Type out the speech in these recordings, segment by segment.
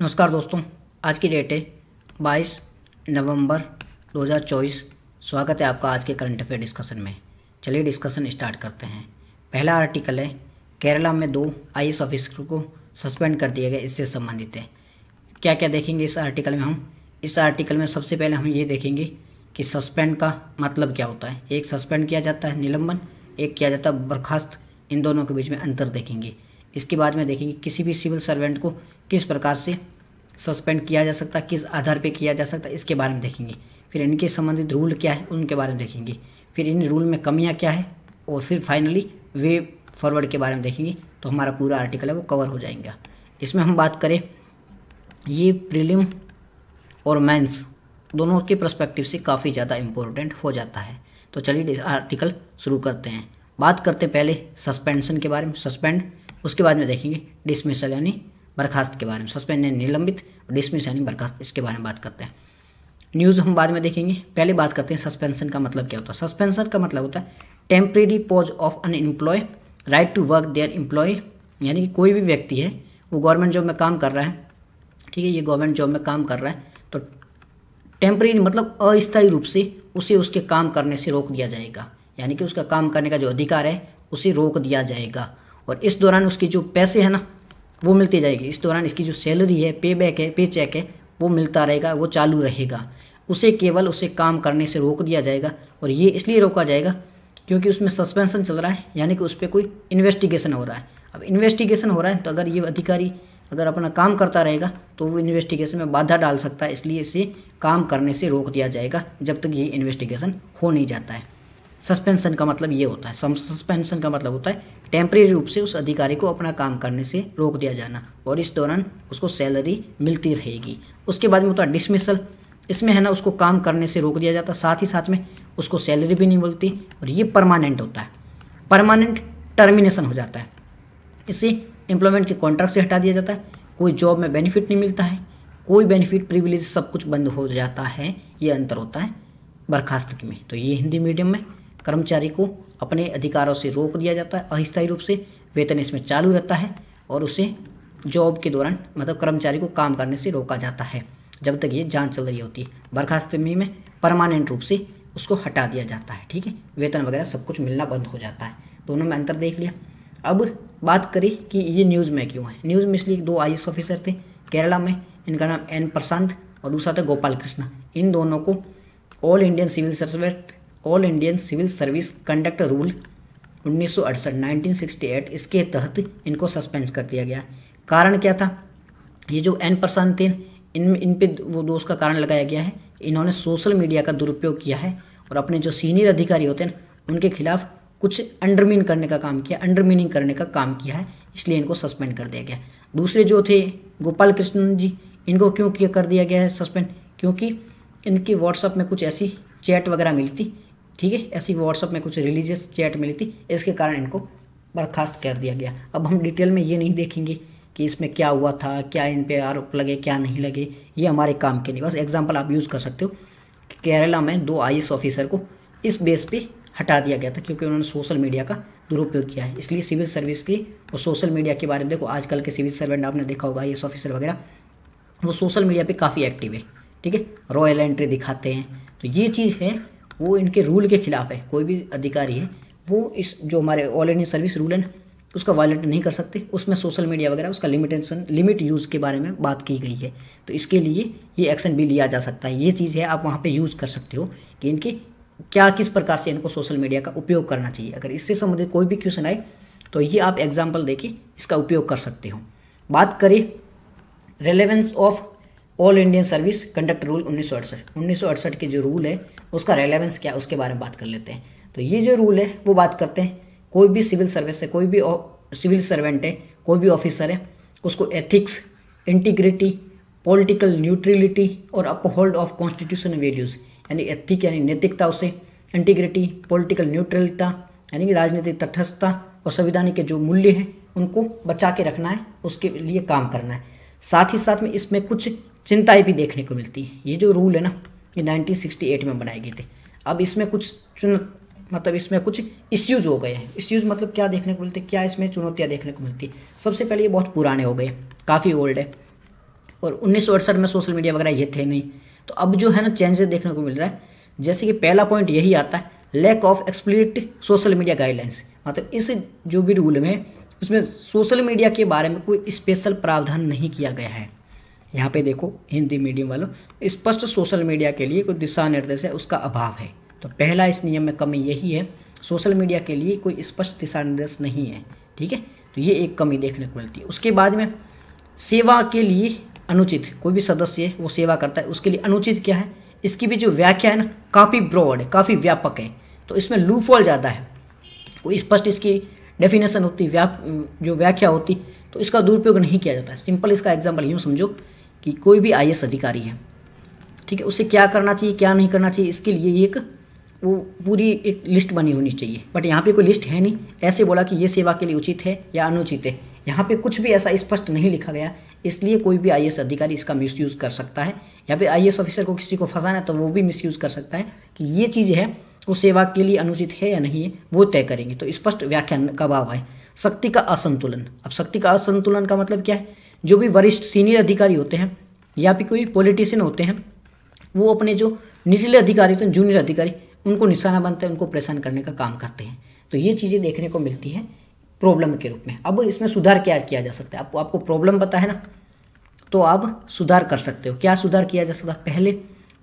नमस्कार दोस्तों आज की डेट है 22 नवंबर 2024 स्वागत है आपका आज के करंट अफेयर डिस्कशन में चलिए डिस्कशन स्टार्ट करते हैं पहला आर्टिकल है केरला में दो आई ऑफिसर को सस्पेंड कर दिया गया इससे संबंधित है क्या क्या देखेंगे इस आर्टिकल में हम इस आर्टिकल में सबसे पहले हम ये देखेंगे कि सस्पेंड का मतलब क्या होता है एक सस्पेंड किया जाता है निलंबन एक किया जाता है बर्खास्त इन दोनों के बीच में अंतर देखेंगे इसके बाद में देखेंगे किसी भी सिविल सर्वेंट को किस प्रकार से सस्पेंड किया जा सकता है किस आधार पर किया जा सकता है इसके बारे में देखेंगे फिर इनके संबंधित रूल क्या है उनके बारे में देखेंगे फिर इन रूल में कमियाँ क्या है और फिर फाइनली वे फॉरवर्ड के बारे में देखेंगे तो हमारा पूरा आर्टिकल है वो कवर हो जाएगा इसमें हम बात करें ये प्रीलिम और मेंस दोनों के प्रस्पेक्टिव से काफ़ी ज़्यादा इम्पोर्टेंट हो जाता है तो चलिए आर्टिकल शुरू करते हैं बात करते पहले सस्पेंशन के बारे में सस्पेंड उसके बाद में देखेंगे डिसमिसल यानी बर्खास्त के बारे में सस्पेंड यानी निलंबित और डिसमिस यानी बर्खास्त इसके बारे में बात करते हैं न्यूज़ हम बाद में देखेंगे पहले बात करते हैं सस्पेंशन का मतलब क्या होता है सस्पेंशन का मतलब होता है temporary pause of unemploy right to work there employ यानी कि कोई भी व्यक्ति है वो गवर्नमेंट जॉब में काम कर रहा है ठीक है ये गवर्नमेंट जॉब में काम कर रहा है तो टेम्परेरी मतलब अस्थायी रूप से उसे उसके काम करने से रोक दिया जाएगा यानी कि उसका काम करने का जो अधिकार है उसे रोक दिया जाएगा और इस दौरान उसके जो पैसे हैं ना वो मिलते जाएगी इस दौरान इसकी जो सैलरी है पे बैक है पे चेक है वो मिलता रहेगा वो चालू रहेगा उसे केवल उसे काम करने से रोक दिया जाएगा और ये इसलिए रोका जाएगा क्योंकि उसमें सस्पेंसन चल रहा है यानी कि उस पर कोई इन्वेस्टिगेशन हो रहा है अब इन्वेस्टिगेशन हो रहा है तो अगर ये अधिकारी अगर अपना काम करता रहेगा तो वो इन्वेस्टिगेशन में बाधा डाल सकता है इसलिए इसे काम करने से रोक दिया जाएगा जब तक ये इन्वेस्टिगेशन हो नहीं जाता है सस्पेंशन का मतलब ये होता है सस्पेंशन का मतलब होता है टेम्परेरी रूप से उस अधिकारी को अपना काम करने से रोक दिया जाना और इस दौरान उसको सैलरी मिलती रहेगी उसके बाद में होता है डिसमिसल इसमें है ना उसको काम करने से रोक दिया जाता साथ ही साथ में उसको सैलरी भी नहीं मिलती और ये परमानेंट होता है परमानेंट टर्मिनेशन हो जाता है इसे एम्प्लॉयमेंट के कॉन्ट्रैक्ट से हटा दिया जाता है कोई जॉब में बेनिफिट नहीं मिलता है कोई बेनिफिट प्रिविलेज सब कुछ बंद हो जाता है ये अंतर होता है बर्खास्तगी में तो ये हिंदी मीडियम में कर्मचारी को अपने अधिकारों से रोक दिया जाता है अस्थायी रूप से वेतन इसमें चालू रहता है और उसे जॉब के दौरान मतलब कर्मचारी को काम करने से रोका जाता है जब तक ये जांच चल रही होती है बर्खास्तमी में परमानेंट रूप से उसको हटा दिया जाता है ठीक है वेतन वगैरह सब कुछ मिलना बंद हो जाता है दोनों में अंतर देख लिया अब बात करें कि ये न्यूज़ में क्यों है न्यूज़ में इसलिए दो आई ऑफिसर थे केरला में इनका नाम एन प्रशांत और दूसरा था गोपाल कृष्णा इन दोनों को all Indian civil service all Indian civil service conduct rule 1968 1968 इसके तहत इनको सस्पेंड कर दिया गया कारण क्या था ये जो एन प्रशांत थे इन इन पे वो दोष का कारण लगाया गया है इन्होंने सोशल मीडिया का दुरुपयोग किया है और अपने जो सीनियर अधिकारी होते हैं उनके खिलाफ कुछ अंडरमीन करने का काम किया अंडरमीनिंग करने का काम किया है इसलिए इनको सस्पेंड कर दिया गया दूसरे जो थे गोपाल कृष्णन जी इनको क्यों किया कर दिया गया है सस्पेंड क्योंकि इनकी व्हाट्सअप में कुछ ऐसी चैट वगैरह मिली थी ठीक है ऐसी व्हाट्सअप में कुछ रिलीजियस चैट मिली थी इसके कारण इनको बर्खास्त कर दिया गया अब हम डिटेल में ये नहीं देखेंगे कि इसमें क्या हुआ था क्या इन पर आरोप लगे क्या नहीं लगे ये हमारे काम के नहीं बस एग्जाम्पल आप यूज़ कर सकते हो केरला में दो आई ऑफिसर को इस बेस पर हटा दिया गया था क्योंकि उन्होंने सोशल मीडिया का दुरुपयोग किया है इसलिए सिविल सर्विस की और सोशल मीडिया के बारे में देखो आजकल के सिविल सर्वेंट आपने देखा होगा आई ऑफिसर वगैरह वो सोशल मीडिया पर काफ़ी एक्टिव है ठीक है रॉयल एंट्री दिखाते हैं तो ये चीज़ है वो इनके रूल के खिलाफ है कोई भी अधिकारी है वो इस जो हमारे ऑल इंडिया सर्विस रूल है उसका वायलेट नहीं कर सकते उसमें सोशल मीडिया वगैरह उसका लिमिटेशन लिमिट यूज़ के बारे में बात की गई है तो इसके लिए ये एक्शन भी लिया जा सकता है ये चीज़ है आप वहाँ पर यूज़ कर सकते हो कि इनके क्या किस प्रकार से इनको सोशल मीडिया का उपयोग करना चाहिए अगर इससे संबंधित कोई भी क्वेश्चन आए तो ये आप एग्जाम्पल देके इसका उपयोग कर सकते हो बात करें relevance of all Indian service conduct rule उन्नीस सौ अड़सठ के जो रूल है उसका रेलेवेंस क्या है उसके बारे में बात कर लेते हैं तो ये जो रूल है वो बात करते हैं कोई भी सिविल सर्विस है कोई भी सिविल सर्वेंट है कोई भी ऑफिसर है उसको एथिक्स इंटीग्रिटी पॉलिटिकल न्यूट्रलिटी और अपहोल्ड ऑफ कॉन्स्टिट्यूशन वैल्यूज़ यानी एथिक यानी नैतिकता उसे इंटीग्रिटी पॉलिटिकल न्यूट्रलता यानी कि राजनीतिक तटस्थता और संविधान के जो मूल्य हैं उनको बचा के रखना है उसके लिए काम करना है साथ ही साथ में इसमें कुछ चिंताएँ भी देखने को मिलती हैं ये जो रूल है ना ये 1968 में बनाए गए थे अब इसमें कुछ चुन मतलब इसमें कुछ इश्यूज हो गए हैं इश्यूज मतलब क्या देखने को मिलते क्या इसमें चुनौतियाँ देखने को मिलती सबसे पहले ये बहुत पुराने हो गए काफ़ी ओल्ड है और उन्नीस में सोशल मीडिया वगैरह ये थे नहीं तो अब जो है ना चेंजेस देखने को मिल रहा है जैसे कि पहला पॉइंट यही आता है lack of explicit social media guidelines मतलब इस जो भी रूल में उसमें सोशल मीडिया के बारे में कोई स्पेशल प्रावधान नहीं किया गया है यहाँ पे देखो हिंदी मीडियम वालों स्पष्ट सोशल मीडिया के लिए कोई दिशा निर्देश है उसका अभाव है तो पहला इस नियम में कमी यही है सोशल मीडिया के लिए कोई स्पष्ट दिशा निर्देश नहीं है ठीक है तो ये एक कमी देखने को मिलती है उसके बाद में सेवा के लिए अनुचित कोई भी सदस्य वो सेवा करता है उसके लिए अनुचित क्या है इसकी भी जो व्याख्या है ना काफ़ी ब्रॉड है काफ़ी व्यापक है तो इसमें लूफॉल ज़्यादा है कोई स्पष्ट इसकी डेफिनेशन होती व्या जो व्याख्या होती तो इसका दुरुपयोग नहीं किया जाता है सिंपल इसका एग्जाम्पल यूँ समझो कि कोई भी आई अधिकारी है ठीक है उसे क्या करना चाहिए क्या नहीं करना चाहिए इसके लिए एक वो पूरी एक लिस्ट बनी होनी चाहिए बट यहाँ पे कोई लिस्ट है नहीं ऐसे बोला कि ये सेवा के लिए उचित है या अनुचित है यहाँ पे कुछ भी ऐसा स्पष्ट नहीं लिखा गया इसलिए कोई भी आई अधिकारी इसका मिसयूज़ कर सकता है या फिर आई ऑफिसर को किसी को फंसाना है तो वो भी मिसयूज़ कर सकता है कि ये चीज़ है वो सेवा के लिए अनुचित है या नहीं है वो तय करेंगे तो स्पष्ट व्याख्यान का भाव है शक्ति का असंतुलन अब शक्ति का असंतुलन का मतलब क्या है जो भी वरिष्ठ सीनियर अधिकारी होते हैं या फिर कोई पॉलिटिशियन होते हैं वो अपने जो निचले अधिकारी होते हैं जूनियर अधिकारी उनको निशाना बनते हैं उनको परेशान करने का काम करते हैं तो ये चीज़ें देखने को मिलती है प्रॉब्लम के रूप में अब इसमें सुधार क्या किया जा सकता है आपको आपको प्रॉब्लम पता है ना तो आप सुधार कर सकते हो क्या सुधार किया जा सकता है पहले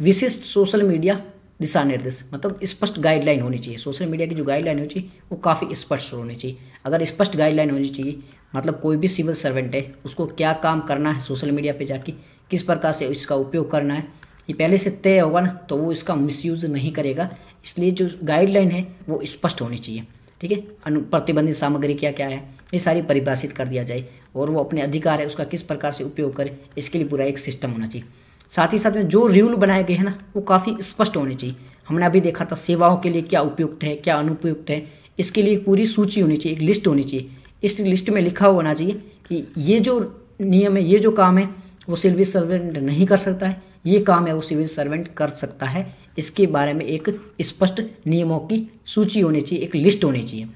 विशिष्ट सोशल मीडिया दिशा निर्देश मतलब स्पष्ट गाइडलाइन होनी चाहिए सोशल मीडिया की जो गाइडलाइन होनी चाहिए वो काफ़ी स्पष्ट होनी चाहिए अगर स्पष्ट गाइडलाइन होनी चाहिए मतलब कोई भी सिविल सर्वेंट है उसको क्या काम करना है सोशल मीडिया पे जाके किस प्रकार से इसका उपयोग करना है ये पहले से तय होगा ना तो वो इसका मिसयूज़ नहीं करेगा इसलिए जो गाइडलाइन है वो स्पष्ट होनी चाहिए ठीक है अनु प्रतिबंधित सामग्री क्या क्या है ये सारी परिभाषित कर दिया जाए और वो अपने अधिकार है उसका किस प्रकार से उपयोग करे इसके लिए पूरा एक सिस्टम होना चाहिए साथ ही साथ में जो रूल बनाए गए हैं ना वो काफ़ी स्पष्ट होने चाहिए हमने अभी देखा था सेवाओं के लिए क्या उपयुक्त है क्या अनुपयुक्त है इसके लिए पूरी सूची होनी चाहिए एक लिस्ट होनी चाहिए इस लिस्ट में लिखा होना चाहिए कि ये जो नियम है ये जो काम है वो सिविल सर्वेंट नहीं कर सकता है ये काम है वो सिविल सर्वेंट कर सकता है इसके बारे में एक स्पष्ट नियमों की सूची होनी चाहिए एक लिस्ट होनी चाहिए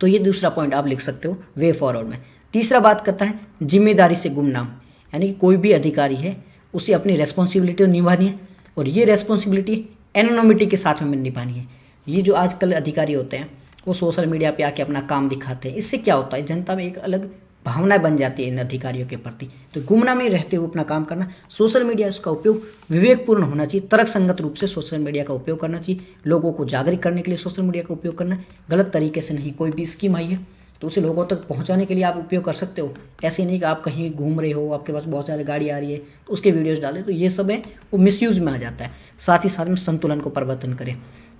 तो ये दूसरा पॉइंट आप लिख सकते हो वे फॉरवर्ड में तीसरा बात करता है जिम्मेदारी से गुमनाम यानी कि कोई भी अधिकारी है उसे अपनी रेस्पॉन्सिबिलिटी निभानी है और ये रेस्पॉन्सिबिलिटी एनोनोमिटी के साथ में निभानी है ये जो आजकल अधिकारी होते हैं वो सोशल मीडिया पे आके अपना काम दिखाते हैं इससे क्या होता है जनता में एक अलग भावना बन जाती है इन अधिकारियों के प्रति तो गुमना में रहते हुए अपना काम करना सोशल मीडिया उसका उपयोग विवेकपूर्ण होना चाहिए तर्क संगत रूप से सोशल मीडिया का उपयोग करना चाहिए लोगों को जागरूक करने के लिए सोशल मीडिया का उपयोग करना गलत तरीके से नहीं कोई भी स्कीम आई है तो उसे लोगों तक पहुंचाने के लिए आप उपयोग कर सकते हो ऐसे नहीं कि आप कहीं घूम रहे हो आपके पास बहुत सारी गाड़ी आ रही है तो उसके वीडियोज़ डालें तो ये सब है वो मिसयूज़ में आ जाता है साथ ही साथ में संतुलन को परिवर्तन करें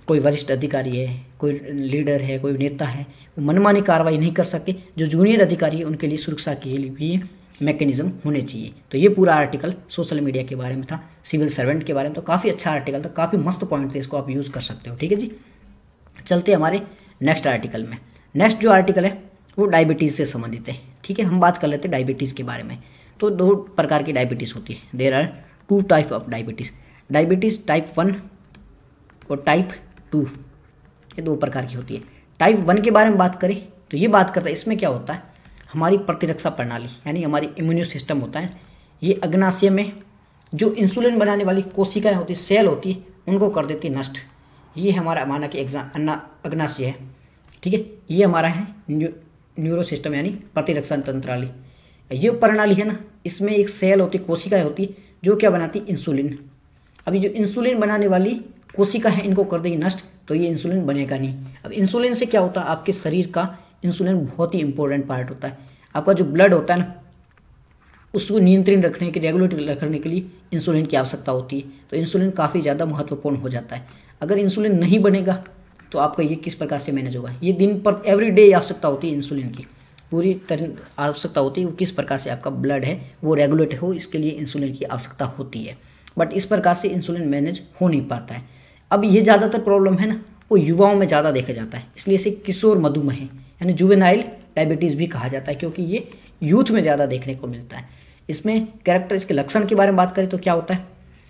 कोई वरिष्ठ अधिकारी है कोई लीडर है कोई नेता है वो मनमानी कार्रवाई नहीं कर सके जो जूनियर अधिकारी है उनके लिए सुरक्षा के लिए भी मैकेनिज्म होने चाहिए तो ये पूरा आर्टिकल सोशल मीडिया के बारे में था सिविल सर्वेंट के बारे में तो काफ़ी अच्छा आर्टिकल था काफ़ी मस्त पॉइंट थे इसको आप यूज़ कर सकते हो ठीक है जी चलते हमारे नेक्स्ट आर्टिकल में नेक्स्ट जो आर्टिकल है वो डायबिटीज़ से संबंधित है ठीक है हम बात कर लेते हैं डायबिटीज़ के बारे में तो दो प्रकार की डायबिटीज़ होती है there are two type of diabetes diabetes type one और टाइप टू ये दो प्रकार की होती है टाइप वन के बारे में बात करें तो ये बात करता है इसमें क्या होता है हमारी प्रतिरक्षा प्रणाली यानी हमारी इम्यूनियो सिस्टम होता है ये अग्नाशय में जो इंसुलिन बनाने वाली कोशिकाएं होती सेल होती उनको कर देती नष्ट ये हमारा माना कि एग्जाम अग्नाशय है ठीक है ये हमारा है न्यूरो सिस्टम यानी प्रतिरक्षा तंत्राली ये प्रणाली है ना इसमें एक सेल होती कोशिकाएं होती जो क्या बनाती इंसुलिन अभी जो इंसुलिन बनाने वाली कोशिका है इनको कर देगी नष्ट तो ये इंसुलिन बनेगा नहीं अब इंसुलिन से क्या होता है आपके शरीर का इंसुलिन बहुत ही इंपॉर्टेंट पार्ट होता है आपका जो ब्लड होता है ना उसको नियंत्रण रखने के रेगुलेट रखने के लिए इंसुलिन की आवश्यकता होती है तो इंसुलिन काफ़ी ज़्यादा महत्वपूर्ण हो जाता है अगर इंसुलिन नहीं बनेगा तो आपका ये किस प्रकार से मैनेज होगा ये दिन पर एवरी डे आवश्यकता होती है इंसुलिन की पूरी तरह आवश्यकता होती है वो किस प्रकार से आपका ब्लड है वो रेगुलेट हो इसके लिए इंसुलिन की आवश्यकता होती है बट इस प्रकार से इंसुलिन मैनेज हो नहीं पाता है अब ये ज़्यादातर प्रॉब्लम है ना वो युवाओं में ज़्यादा देखा जाता है इसलिए इसे किशोर मधुमेह यानी जुवेनाइल डायबिटीज़ भी कहा जाता है क्योंकि ये यूथ में ज़्यादा देखने को मिलता है इसमें कैरेक्टर इसके लक्षण के बारे में बात करें तो क्या होता है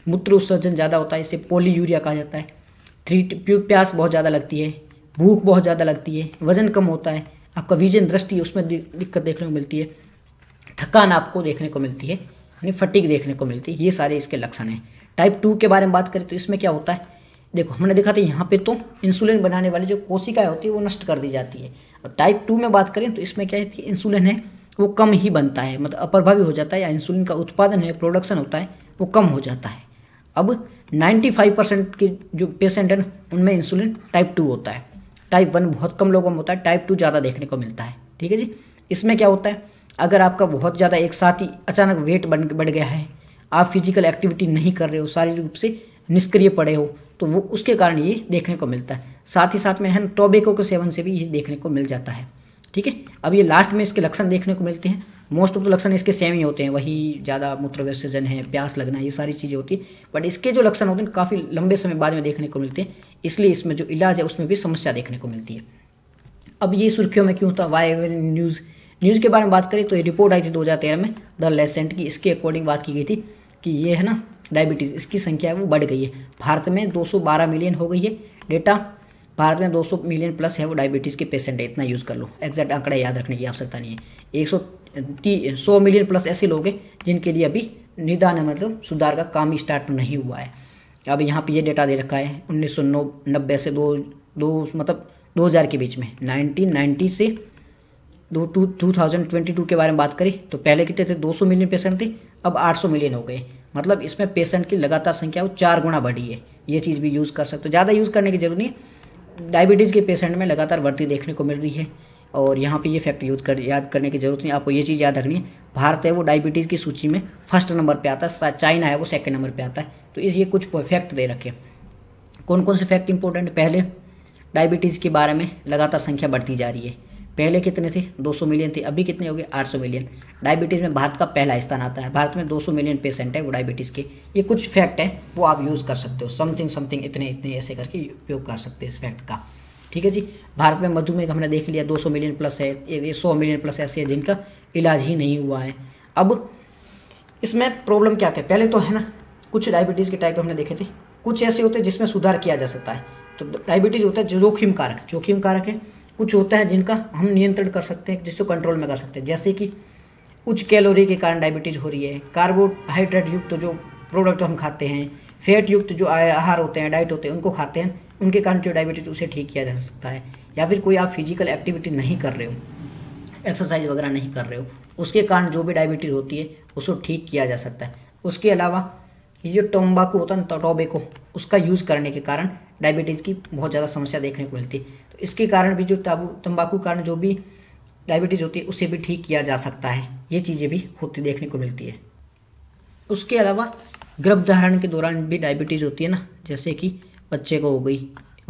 मूत्र उत्सर्जन ज़्यादा होता है इसे पोली यूरिया कहा जाता है थ्री प्यास बहुत ज़्यादा लगती है भूख बहुत ज़्यादा लगती है वजन कम होता है आपका विजन दृष्टि उसमें दिक्कत देखने को मिलती है थकान आपको देखने को मिलती है यानी फटीक देखने को मिलती है ये सारे इसके लक्षण हैं टाइप टू के बारे में बात करें तो इसमें क्या होता है देखो हमने देखा था यहाँ पे तो इंसुलिन बनाने वाली जो कोशिकाएं होती है वो नष्ट कर दी जाती है और टाइप टू में बात करें तो इसमें क्या है इंसुलिन है वो कम ही बनता है मतलब अप्रभावी हो जाता है या इंसुलिन का उत्पादन है प्रोडक्शन होता है वो कम हो जाता है अब 95 परसेंट के जो पेशेंट हैं उनमें इंसुलिन टाइप टू होता है टाइप वन बहुत कम लोगों में होता है टाइप टू ज़्यादा देखने को मिलता है ठीक है जी इसमें क्या होता है अगर आपका बहुत ज़्यादा एक साथ ही अचानक वेट बन बढ़ गया है आप फिजिकल एक्टिविटी नहीं कर रहे हो शारीरिक रूप से निष्क्रिय पड़े हो तो वो उसके कारण ये देखने को मिलता है साथ ही साथ में है टोबेको के सेवन से भी ये देखने को मिल जाता है ठीक है अब ये लास्ट में इसके लक्षण देखने को मिलते हैं मोस्ट ऑफ द लक्षण इसके सेम ही होते हैं वही ज़्यादा मूत्र विसर्जन है प्यास लगना ये सारी चीज़ें होती है बट इसके जो लक्षण होते हैं काफ़ी लंबे समय बाद में देखने को मिलते हैं इसलिए इसमें जो इलाज है उसमें भी समस्या देखने को मिलती है अब ये सुर्खियों में क्यों था वाई न्यूज़ न्यूज़ के बारे में बात करें तो ये रिपोर्ट आई थी दो में द लेसेंट की इसके अकॉर्डिंग बात की गई थी कि ये है ना डायबिटीज़ इसकी संख्या वो बढ़ गई है भारत में 212 मिलियन हो गई है डेटा भारत में 200 मिलियन प्लस है वो डायबिटीज़ के पेशेंट है इतना यूज़ कर लो एग्जैक्ट आंकड़ा याद रखने की आवश्यकता नहीं है एक सौ सौ मिलियन प्लस ऐसे लोग हैं जिनके लिए अभी निदान है मतलब सुधार का काम स्टार्ट नहीं हुआ है अब यहाँ पे ये डेटा दे रखा है उन्नीस नब्बे से दो दो मतलब 2000 के बीच में 1990 से दो to two thousand twenty two के बारे में बात करें तो पहले कितने थे 200 मिलियन पेशेंट थे अब 800 मिलियन हो गए मतलब इसमें पेशेंट की लगातार संख्या वो चार गुना बढ़ी है ये चीज़ भी यूज़ कर सकते हो ज़्यादा यूज़ करने की ज़रूरत नहीं है डायबिटीज़ के पेशेंट में लगातार बढ़ती देखने को मिल रही है और यहाँ पे ये फैक्ट यूज कर याद करने की ज़रूरत नहीं आपको ये चीज़ याद रखनी है भारत है वो डायबिटीज़ की सूची में फर्स्ट नंबर पर आता है चाइना है वो सेकेंड नंबर पर आता है तो इस ये कुछ फैक्ट दे रखे कौन कौन से फैक्ट इंपॉर्टेंट पहले डायबिटीज़ के बारे में लगातार संख्या बढ़ती जा रही है पहले कितने थे 200 मिलियन थे अभी कितने हो गए 800 मिलियन डायबिटीज़ में भारत का पहला स्थान आता है भारत में 200 मिलियन पेशेंट है वो डायबिटीज़ के ये कुछ फैक्ट है वो आप यूज़ कर सकते हो समथिंग समथिंग इतने इतने ऐसे करके उपयोग कर सकते हैं इस फैक्ट का ठीक है जी भारत में मधुमेह हमने देख लिया दो मिलियन प्लस है ये सौ मिलियन प्लस ऐसे है जिनका इलाज ही नहीं हुआ है अब इसमें प्रॉब्लम क्या है पहले तो है ना कुछ डायबिटीज़ के टाइप हमने देखे थे कुछ ऐसे होते हैं जिसमें सुधार किया जा सकता है तो डायबिटीज़ होता है जोखिम कारक जोखिम कारक है कुछ होता है जिनका हम नियंत्रण कर सकते हैं जिसको कंट्रोल में कर सकते हैं जैसे कि उच्च कैलोरी के कारण डायबिटीज़ हो रही है कार्बोहाइड्रेट युक्त तो जो प्रोडक्ट हम खाते हैं फैट युक्त तो जो आहार होते हैं डाइट होते हैं उनको खाते हैं उनके कारण जो डायबिटीज उसे ठीक किया जा सकता है या फिर कोई आप फिजिकल एक्टिविटी नहीं कर रहे हो एक्सरसाइज वगैरह नहीं कर रहे हो उसके कारण जो भी डायबिटीज़ होती है उसको ठीक किया जा सकता है उसके अलावा ये जो टोम्बाकू होता है ना टोबेको उसका यूज़ करने के कारण डायबिटीज़ की बहुत ज़्यादा समस्या देखने को मिलती है तो इसके कारण भी जो ताबू तम्बाकू कारण जो भी डायबिटीज़ होती है उसे भी ठीक किया जा सकता है ये चीज़ें भी होती देखने को मिलती है उसके अलावा गर्भधारण के दौरान भी डायबिटीज़ होती है ना जैसे कि बच्चे को हो गई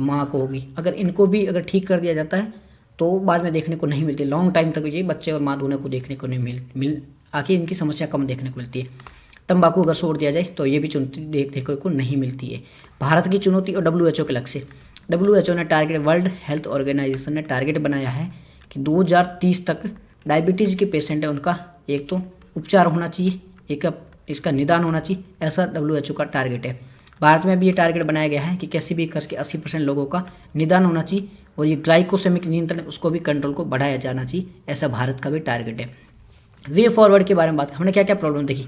माँ को होगी अगर इनको भी अगर ठीक कर दिया जाता है तो बाद में देखने को नहीं मिलती लॉन्ग टाइम तक ये बच्चे और माँ दोनों को देखने को नहीं मिल मिल आखिर इनकी समस्या कम देखने को मिलती है तंबाकू अगर छोड़ दिया जाए तो ये भी चुनौती देख देखने को नहीं मिलती है भारत की चुनौती और डब्ल्यू के लक्ष्य डब्ल्यू ने टारगेट वर्ल्ड हेल्थ ऑर्गेनाइजेशन ने टारगेट बनाया है कि 2030 तक डायबिटीज़ के पेशेंट हैं उनका एक तो उपचार होना चाहिए एक इसका निदान होना चाहिए ऐसा डब्ल्यू का टारगेट है भारत में भी ये टारगेट बनाया गया है कि कैसे भी करके 80 परसेंट लोगों का निदान होना चाहिए और ये ग्लाइकोसेमिक नियंत्रण उसको भी कंट्रोल को बढ़ाया जाना चाहिए ऐसा भारत का भी टारगेट है वे फॉरवर्ड के बारे में बात हमने क्या क्या प्रॉब्लम देखी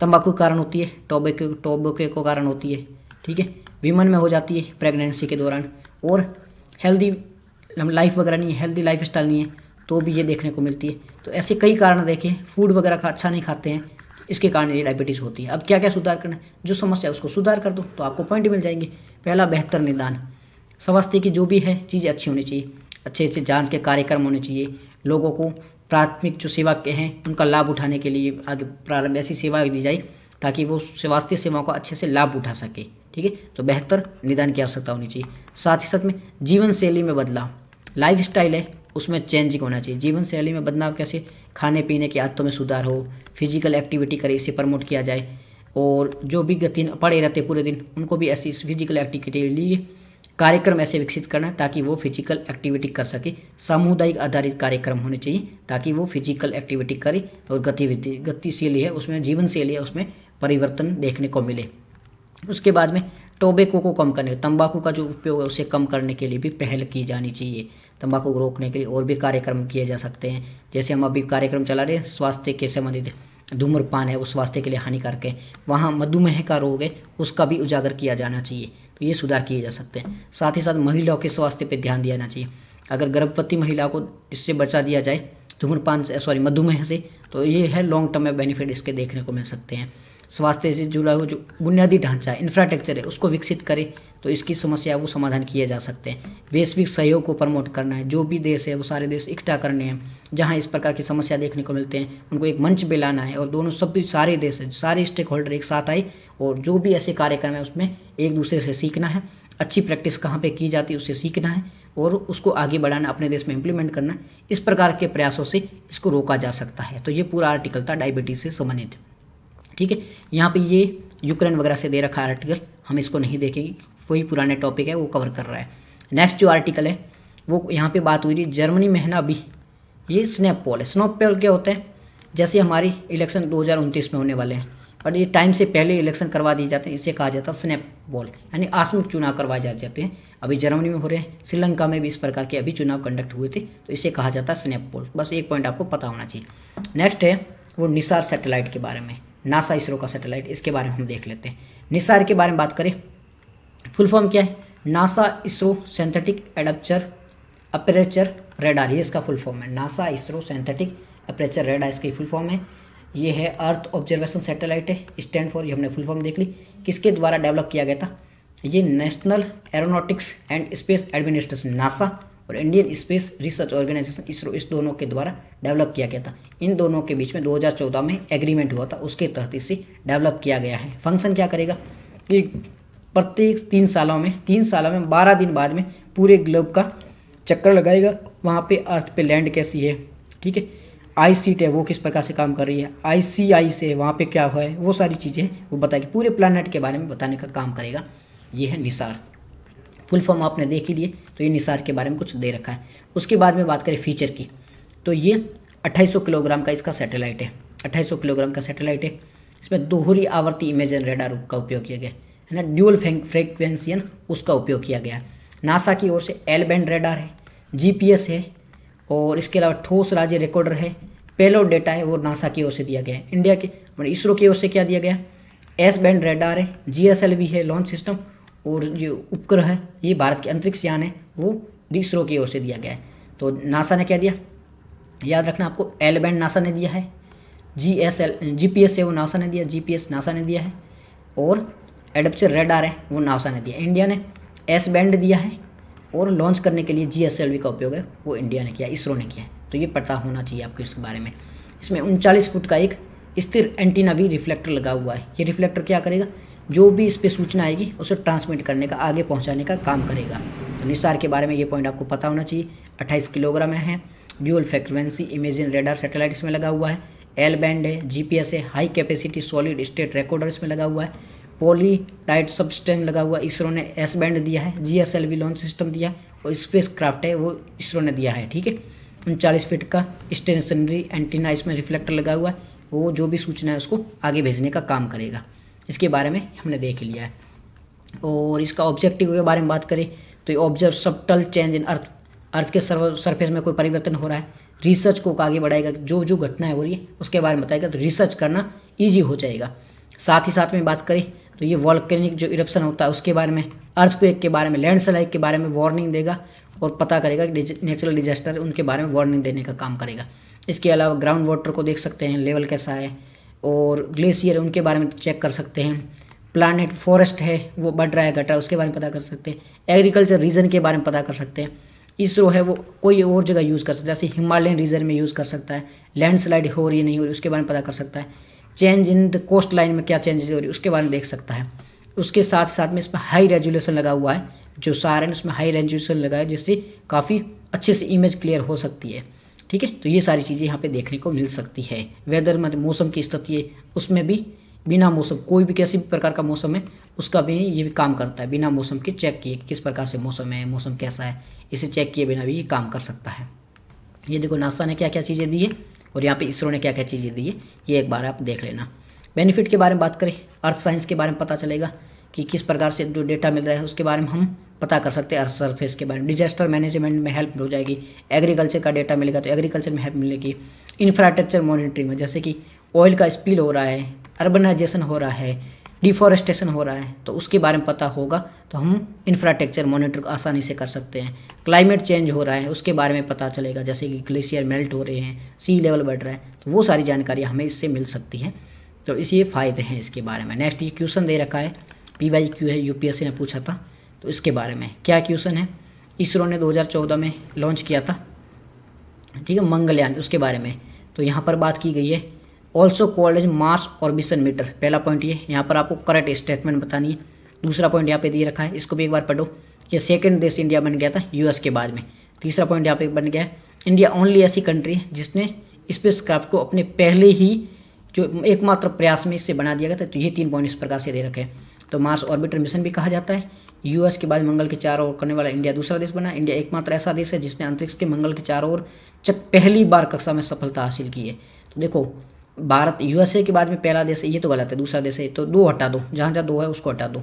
तंबाकू के कारण होती है टोबेको टोबेको के कारण होती है ठीक है वीमन में हो जाती है प्रेगनेंसी के दौरान और हेल्दी लाइफ वगैरह नहीं है हेल्दी लाइफ स्टाइल नहीं है तो भी ये देखने को मिलती है तो ऐसे कई कारण देखें फूड वगैरह का अच्छा नहीं खाते हैं इसके कारण ये डायबिटीज़ होती है अब क्या क्या सुधार करना है जो समस्या है उसको सुधार कर दो तो आपको पॉइंट मिल जाएंगे पहला बेहतर निदान स्वास्थ्य की जो भी है चीज़ें अच्छी होनी चाहिए अच्छे अच्छे जांच के कार्यक्रम होने चाहिए लोगों को प्राथमिक जो सेवा के हैं उनका लाभ उठाने के लिए आगे प्रारंभ ऐसी सेवा दी जाए ताकि वो स्वास्थ्य सेवाओं का अच्छे से लाभ उठा सके ठीक है तो बेहतर निदान की आवश्यकता होनी चाहिए साथ ही साथ में जीवन शैली में बदलाव लाइफ स्टाइल है उसमें चेंजिंग होना चाहिए जीवन शैली में बदलाव कैसे खाने पीने की आदतों में सुधार हो फिजिकल एक्टिविटी करे इसे प्रमोट किया जाए और जो भी गति पड़े रहते पूरे दिन उनको भी ऐसी फिजिकल एक्टिविटी लिए कार्यक्रम ऐसे विकसित करना ताकि वो फिजिकल एक्टिविटी कर सके सामुदायिक आधारित कार्यक्रम होने चाहिए ताकि वो फिजिकल एक्टिविटी करे और गतिविधि गतिशील है उसमें जीवन शैली है उसमें परिवर्तन देखने को मिले उसके बाद में टोबेको को कम करने तंबाकू का जो उपयोग है उसे कम करने के लिए भी पहल की जानी चाहिए तंबाकू को रोकने के लिए और भी कार्यक्रम किए जा सकते हैं जैसे हम अभी कार्यक्रम चला रहे हैं स्वास्थ्य के संबंधित धूम्रपान है वो स्वास्थ्य के लिए हानिकारक है वहाँ मधुमेह का रोग है उसका भी उजागर किया जाना चाहिए तो ये सुधार किए जा सकते हैं साथ ही साथ महिलाओं के स्वास्थ्य पर ध्यान दिया जाना चाहिए अगर गर्भवती महिला को इससे बचा दिया जाए धूम्रपान से सॉरी मधुमेह से तो ये है लॉन्ग टर्म में बेनिफिट इसके देखने को मिल सकते हैं स्वास्थ्य से जुड़ा हुआ जो बुनियादी ढांचा है इंफ्रास्ट्रक्चर है उसको विकसित करें तो इसकी समस्या वो समाधान किए जा सकते हैं वैश्विक सहयोग को प्रमोट करना है जो भी देश है वो सारे देश इकट्ठा करने हैं जहाँ इस प्रकार की समस्या देखने को मिलते हैं उनको एक मंच पर लाना है और दोनों सब भी सारे देश सारे स्टेक होल्डर एक साथ आए और जो भी ऐसे कार्यक्रम है उसमें एक दूसरे से सीखना है अच्छी प्रैक्टिस कहाँ पे की जाती है उससे सीखना है और उसको आगे बढ़ाना अपने देश में इम्प्लीमेंट करना इस प्रकार के प्रयासों से इसको रोका जा सकता है तो ये पूरा आर्टिकल था डायबिटीज़ से संबंधित ठीक है यहाँ पे ये यूक्रेन वगैरह से दे रखा आर्टिकल हम इसको नहीं देखेंगे कोई पुराने टॉपिक है वो कवर कर रहा है नेक्स्ट जो आर्टिकल है वो यहाँ पर बात हुई थी जर्मनी में है ना अभी ये स्नैप पॉल है स्नैप पॉल क्या होता है जैसे हमारी इलेक्शन दो में होने वाले हैं और ये टाइम से पहले इलेक्शन करवा दिए जाते हैं इसे कहा जाता है स्नैप बॉल यानी आसमिक चुनाव करवाए जाते हैं अभी जर्मनी में हो रहे हैं श्रीलंका में भी इस प्रकार के अभी चुनाव कंडक्ट हुए थे तो इसे कहा जाता है स्नैप बॉल बस एक पॉइंट आपको पता होना चाहिए नेक्स्ट है वो निसार सेटेलाइट के बारे में नासा इसरो का सेटेलाइट इसके बारे में हम देख लेते हैं निसार के बारे में बात करें फुल फॉर्म क्या है NASA ISRO synthetic aperture aperture radar ये इसका फुल फॉर्म है NASA ISRO synthetic aperture radar इसकी फुल फॉर्म है ये है अर्थ ऑब्जर्वेशन सैटेलाइट है स्टैंड फॉर ये हमने फुल फॉर्म देख ली किसके द्वारा डेवलप किया गया था ये National Aeronautics and Space Administration NASA और Indian Space Research Organisation ISRO इस दोनों के द्वारा डेवलप किया गया था इन दोनों के बीच में 2014 में एग्रीमेंट हुआ था उसके तहत इसे डेवलप किया गया है फंक्शन क्या करेगा कि प्रत्येक तीन सालों में तीन सालों में बारह दिन बाद में पूरे ग्लोब का चक्कर लगाएगा वहाँ पर अर्थ पर लैंड कैसी है ठीक है आई सीट है वो किस प्रकार से काम कर रही है आई सी आई से वहाँ पर क्या है वो सारी चीज़ें वो बताएगी पूरे प्लानट के बारे में बताने का काम करेगा ये है निसार फुल फॉर्म आपने देख ही लिए तो ये निसार के बारे में कुछ दे रखा है उसके बाद में बात करें फीचर की तो ये 2800 किलोग्राम का इसका सैटेलाइट है 2800 किलोग्राम का सैटेलाइट है इसमें दोहरी आवर्ती इमेजन रेडार का उपयोग किया गया है ना ड्यूअल फ्रेक्वेंसियन उसका उपयोग किया गया है नासा की ओर से एल बैंड रेडार है जीपीएस है और इसके अलावा ठोस राज्य रिकॉर्डर है पेलोड डेटा है वो नासा की ओर से दिया गया है इंडिया के इसरो की ओर से क्या दिया गया एस बैंड रेडार है जी है लॉन्च सिस्टम और जो उपग्रह है ये भारत के अंतरिक्ष यान है वो इसरो की ओर से दिया गया है तो नासा ने क्या दिया याद रखना आपको एल बैंड नासा ने दिया है G S L G P S है वो नासा ने दिया जी पी एस नासा ने दिया है और एडप्चर रेडार है वो नासा ने दिया इंडिया ने एस बैंड दिया है और लॉन्च करने के लिए जी का उपयोग है वो इंडिया ने किया इसरो ने किया तो ये पता होना चाहिए आपको इसके बारे में इसमें उनचालीस फुट का एक स्थिर एंटीना भी रिफ्लेक्टर लगा हुआ है ये रिफ्लेक्टर क्या करेगा जो भी इस पर सूचना आएगी उसे ट्रांसमिट करने का आगे पहुंचाने का काम करेगा तो निसार के बारे में ये पॉइंट आपको पता होना चाहिए 28 किलोग्राम है dual frequency imagine radar satellite इसमें लगा हुआ है एल बैंड है जी है high capacity solid state recorder इसमें लगा हुआ है पॉलीटाइट स्टैंड लगा हुआ इसरो ने एस बैंड दिया है G S L V launch system दिया है और स्पेस क्राफ्ट है वो इसरो ने दिया है ठीक है उनचालीस फीट का स्टेशनरी एंटीना इसमें रिफ्लेक्टर लगा हुआ है वो जो भी सूचना है उसको आगे भेजने का काम करेगा इसके बारे में हमने देख लिया है और इसका ऑब्जेक्टिव के बारे में बात करें तो ये observe subtle change in earth earth के सर्व सरफेस में कोई परिवर्तन हो रहा है रिसर्च को आगे बढ़ाएगा जो जो घटनाएं हो रही है उसके बारे में बताएगा तो रिसर्च करना ईजी हो जाएगा साथ ही साथ में बात करें तो ये वॉल्कनिक जो इरप्शन होता है उसके बारे में अर्थक्वेक के बारे में लैंडस्लाइड के बारे में वार्निंग देगा और पता करेगा कि नेचुरल डिजास्टर उनके बारे में वार्निंग देने का काम करेगा इसके अलावा ग्राउंड वाटर को देख सकते हैं लेवल कैसा है और ग्लेशियर उनके बारे में चेक कर सकते हैं प्लानट फॉरेस्ट है वो बढ़ रहा है घट रहा है उसके बारे में पता कर सकते हैं एग्रीकल्चर रीजन के बारे में पता कर सकते हैं इसरो है वो कोई और जगह यूज़ कर सकता है जैसे हिमालयन रीजन में यूज़ कर सकता है लैंडस्लाइड हो रही नहीं हो रही उसके बारे में पता कर सकता है change in the coastline में क्या चेंजेस हो रही है उसके बारे में देख सकता है उसके साथ साथ में इसमें हाई रेजुलेशन लगा हुआ है जो सार उसमें हाई रेजुलेशन लगा है जिससे काफ़ी अच्छे से इमेज क्लियर हो सकती है ठीक है तो ये सारी चीज़ें यहाँ पे देखने को मिल सकती है वेदर मतलब मौसम की स्थिति है उसमें भी बिना मौसम कोई भी किसी भी प्रकार का मौसम है उसका भी ये भी काम करता है बिना मौसम के चेक किए किस प्रकार से मौसम है मौसम कैसा है इसे चेक किए बिना भी ये काम कर सकता है ये देखो नासा ने क्या क्या चीज़ें दी है और यहाँ पे इसरो ने क्या क्या चीज़ें दी है ये एक बार आप देख लेना बेनिफिट के बारे में बात करें अर्थ साइंस के बारे में पता चलेगा कि किस प्रकार से जो डेटा मिल रहा है उसके बारे में हम पता कर सकते हैं अर्थ सरफेस के बारे में डिजास्टर मैनेजमेंट में हेल्प हो जाएगी एग्रीकल्चर का डेटा मिलेगा तो एग्रीकल्चर में हेल्प मिलेगी इंफ्रास्ट्रक्चर मॉनिटरिंग में जैसे कि ऑयल का स्पिल हो रहा है अर्बनाइजेशन हो रहा है डिफॉरेस्टेशन हो रहा है तो उसके बारे में पता होगा तो हम इंफ्रास्ट्रक्चर मॉनिटर आसानी से कर सकते हैं क्लाइमेट चेंज हो रहा है उसके बारे में पता चलेगा जैसे कि ग्लेशियर मेल्ट हो रहे हैं सी लेवल बढ़ रहा है तो वो सारी जानकारी हमें इससे मिल सकती है तो इसलिए फ़ायदे हैं इसके बारे में नेक्स्ट ये क्वेश्चन दे रखा है पी वाई क्यू है सी ने पूछा था तो इसके बारे में क्या क्वेश्चन है इसरो ने चौदह में लॉन्च किया था ठीक है मंगलयान उसके बारे में तो यहाँ पर बात की गई है ऑल्सो कॉल्ड एज मास ऑर्बिशन मीटर पहला पॉइंट ये यहाँ पर आपको करेक्ट स्टेटमेंट बतानी है दूसरा पॉइंट यहाँ पे दिए रखा है इसको भी एक बार पढ़ो कि सेकेंड देश इंडिया बन गया था यूएस के बाद में तीसरा पॉइंट यहाँ पे बन गया है इंडिया ओनली ऐसी कंट्री है जिसने क्राफ्ट को अपने पहले ही जो एकमात्र प्रयास में इससे बना दिया गया था तो ये तीन पॉइंट इस प्रकार से दे रखे हैं तो मास ऑर्बिटर मिशन भी कहा जाता है यूएस के बाद मंगल के चारों ओर करने वाला इंडिया दूसरा देश बना इंडिया एकमात्र ऐसा देश है जिसने अंतरिक्ष के मंगल के चारों ओर पहली बार कक्षा में सफलता हासिल की है तो देखो भारत यूएसए के बाद में पहला देश है ये तो गलत है दूसरा देश है तो दो हटा दो जहाँ जहाँ दो है उसको हटा दो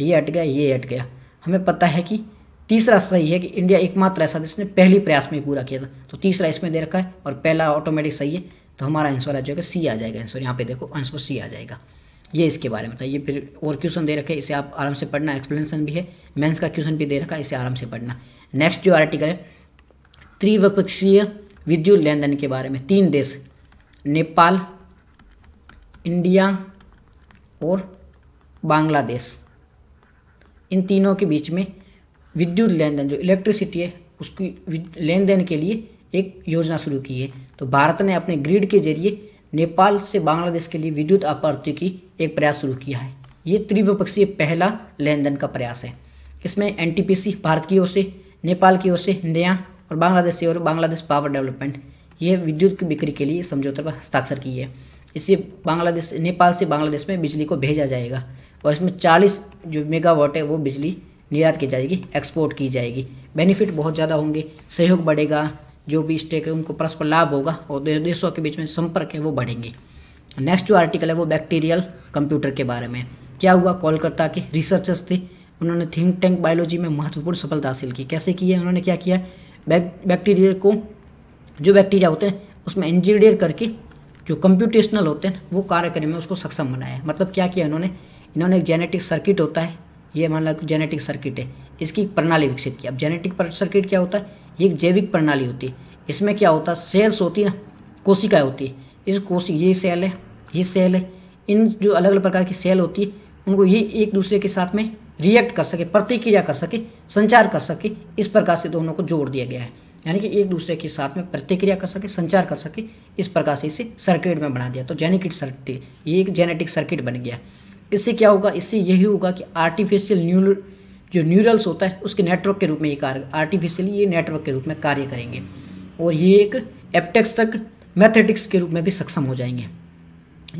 ये हट गया ये हट गया हमें पता है कि तीसरा सही है कि इंडिया एकमात्र ऐसा देश ने पहली प्रयास में पूरा किया था तो तीसरा इसमें दे रखा है और पहला ऑटोमेटिक सही है तो हमारा आंसर आ जाएगा सी आ जाएगा आंसर यहाँ पे देखो आंसर सी आ जाएगा ये इसके बारे में था ये फिर और क्वेश्चन दे रखे इसे आप आराम से पढ़ना एक्सप्लेनेशन भी है मेंस का क्वेश्चन भी दे रखा है इसे आराम से पढ़ना नेक्स्ट जो आर्टिकल है त्रिवपक्षीय विद्युत लेन देन के बारे में तीन देश नेपाल इंडिया और बांग्लादेश इन तीनों के बीच में विद्युत लेन देन जो इलेक्ट्रिसिटी है उसकी लेन देन के लिए एक योजना शुरू की है तो भारत ने अपने ग्रिड के जरिए नेपाल से बांग्लादेश के लिए विद्युत आपूर्ति की एक प्रयास शुरू किया है ये त्रिवपक्षीय पहला लेन देन का प्रयास है इसमें एनटीपीसी भारत की ओर से नेपाल की ओर से नया और बांग्लादेश की ओर बांग्लादेश पावर डेवलपमेंट यह विद्युत की बिक्री के लिए समझौते पर हस्ताक्षर की है इससे बांग्लादेश नेपाल से बांग्लादेश में बिजली को भेजा जाएगा और इसमें 40 जो मेगावाट है वो बिजली निर्यात की जाएगी एक्सपोर्ट की जाएगी बेनिफिट बहुत ज़्यादा होंगे सहयोग बढ़ेगा जो भी स्टेक है उनको परस्पर लाभ होगा और देशों के बीच में संपर्क है वो बढ़ेंगे नेक्स्ट जो आर्टिकल है वो बैक्टीरियल कंप्यूटर के बारे में क्या हुआ कोलकाता के रिसर्चर्स थे उन्होंने थिंक टैंक बायोलॉजी में महत्वपूर्ण सफलता हासिल की कैसे की है उन्होंने क्या किया बैक्टीरियल को जो बैक्टीरिया होते हैं उसमें इंजीनियर करके जो कंप्यूटेशनल होते हैं वो कार्य करने में उसको सक्षम बनाया है मतलब क्या किया इन्होंने इन्होंने एक जेनेटिक सर्किट होता है ये मान लो जेनेटिक सर्किट है इसकी प्रणाली विकसित की अब जेनेटिक सर्किट क्या होता है ये एक जैविक प्रणाली होती है इसमें क्या होता है सेल्स होती है ना कोशिकाएँ होती है इस कोशिक ये सेल है ये सेल है इन जो अलग अलग प्रकार की सेल होती है उनको ये एक दूसरे के साथ में रिएक्ट कर सके प्रतिक्रिया कर सके संचार कर सके इस प्रकार से दोनों को जोड़ दिया गया है यानी कि एक दूसरे के साथ में प्रतिक्रिया कर सके संचार कर सके इस प्रकार से इसे सर्किट में बना दिया तो जेनेटिक सर्किट ये एक जेनेटिक सर्किट बन गया इससे क्या होगा इससे यही होगा कि आर्टिफिशियल न्यूर जो न्यूरल्स होता है उसके नेटवर्क के रूप में ये कार्य आर्टिफिशियली ये नेटवर्क के रूप में कार्य करेंगे और ये एक एप्टेक्स तक मैथेटिक्स के रूप में भी सक्षम हो जाएंगे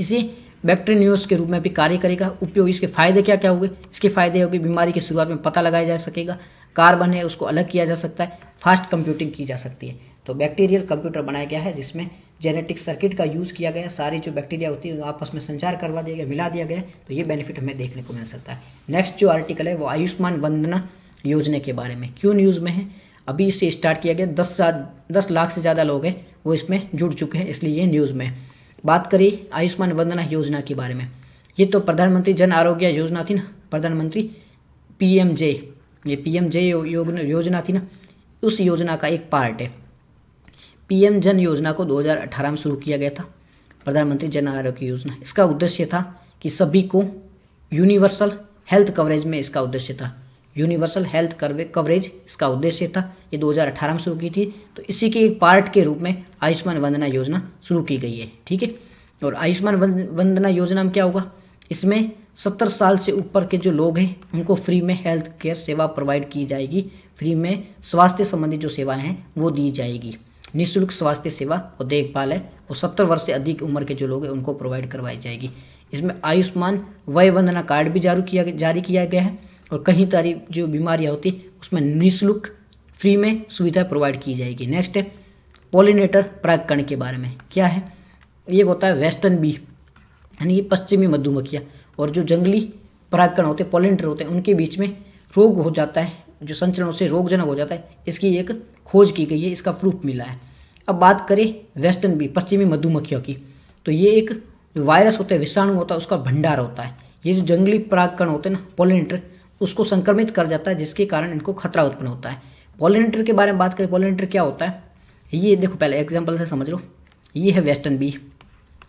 इसी बैक्टेरियोस के रूप में भी कार्य करेगा उपयोग इसके फायदे क्या क्या होंगे इसके फायदे होंगे बीमारी की शुरुआत में पता लगाया जा सकेगा कार्बन है उसको अलग किया जा सकता है फास्ट कंप्यूटिंग की जा सकती है तो बैक्टीरियल कंप्यूटर बनाया गया है जिसमें जेनेटिक सर्किट का यूज़ किया गया सारी जो बैक्टीरिया होती है आपस में संचार करवा दिया गया मिला दिया गया तो ये बेनिफिट हमें देखने को मिल सकता है नेक्स्ट जो आर्टिकल है वो आयुष्मान वंदना योजना के बारे में क्यों न्यूज़ में है अभी इसे स्टार्ट किया गया दस दस लाख से ज़्यादा लोग हैं वो इसमें जुड़ चुके हैं इसलिए ये न्यूज़ में बात करी आयुष्मान वंदना योजना के बारे में ये तो प्रधानमंत्री जन आरोग्य योजना थी ना प्रधानमंत्री पी ये पी एम जय योजना थी ना उस योजना का एक पार्ट है एम जन योजना को 2018 में शुरू किया गया था प्रधानमंत्री जन आरोग्य योजना इसका उद्देश्य था कि सभी को यूनिवर्सल हेल्थ कवरेज में इसका उद्देश्य था यूनिवर्सल हेल्थ कवरेज इसका उद्देश्य था ये 2018 में शुरू की थी तो इसी के एक पार्ट के रूप में आयुष्मान वंदना योजना शुरू की गई है ठीक है और आयुष्मान वंदना योजना में क्या होगा इसमें सत्तर साल से ऊपर के जो लोग हैं उनको फ्री में हेल्थ केयर सेवा प्रोवाइड की जाएगी फ्री में स्वास्थ्य संबंधी जो सेवाएं हैं वो दी जाएगी निःशुल्क स्वास्थ्य सेवा और देखभाल है और सत्तर वर्ष से अधिक उम्र के जो लोग हैं उनको प्रोवाइड करवाई जाएगी इसमें आयुष्मान वय वंदना कार्ड भी जारी किया जारी किया गया है और कहीं तारी जो बीमारियाँ होती उसमें निःशुल्क फ्री में सुविधा प्रोवाइड की जाएगी नेक्स्ट है पोलिनेटर परागकण के बारे में क्या है ये होता है वेस्टर्न बी यानी कि पश्चिमी मधुमक्खियाँ और जो जंगली परागकण होते पोलेंटर होते हैं उनके बीच में रोग हो जाता है जो संचरणों से रोगजनक हो जाता है इसकी एक खोज की गई है इसका प्रूफ मिला है अब बात करें वेस्टर्न बी पश्चिमी मधुमक्खियों की तो ये एक जो वायरस होता है विषाणु होता है उसका भंडार होता है ये जो जंगली परागकण होते हैं ना पोलेंटर उसको संक्रमित कर जाता है जिसके कारण इनको खतरा उत्पन्न होता है पॉलिनेटर के बारे में बात करें पोलेंटर क्या होता है ये देखो पहले एग्जाम्पल से समझ लो ये है वेस्टर्न बी